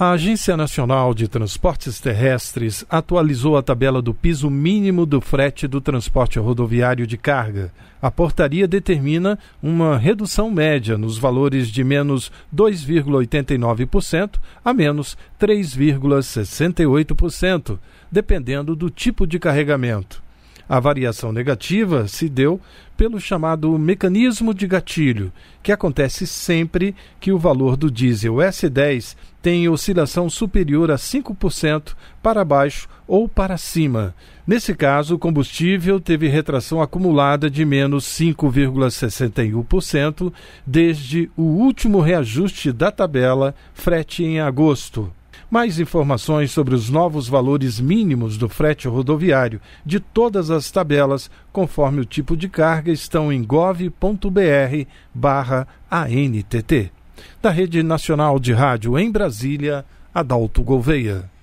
A Agência Nacional de Transportes Terrestres atualizou a tabela do piso mínimo do frete do transporte rodoviário de carga. A portaria determina uma redução média nos valores de menos 2,89% a menos 3,68%, dependendo do tipo de carregamento. A variação negativa se deu pelo chamado mecanismo de gatilho, que acontece sempre que o valor do diesel S10 tem oscilação superior a 5% para baixo ou para cima. Nesse caso, o combustível teve retração acumulada de menos 5,61% desde o último reajuste da tabela frete em agosto. Mais informações sobre os novos valores mínimos do frete rodoviário de todas as tabelas, conforme o tipo de carga, estão em gov.br/antt. Da Rede Nacional de Rádio em Brasília, Adalto Gouveia.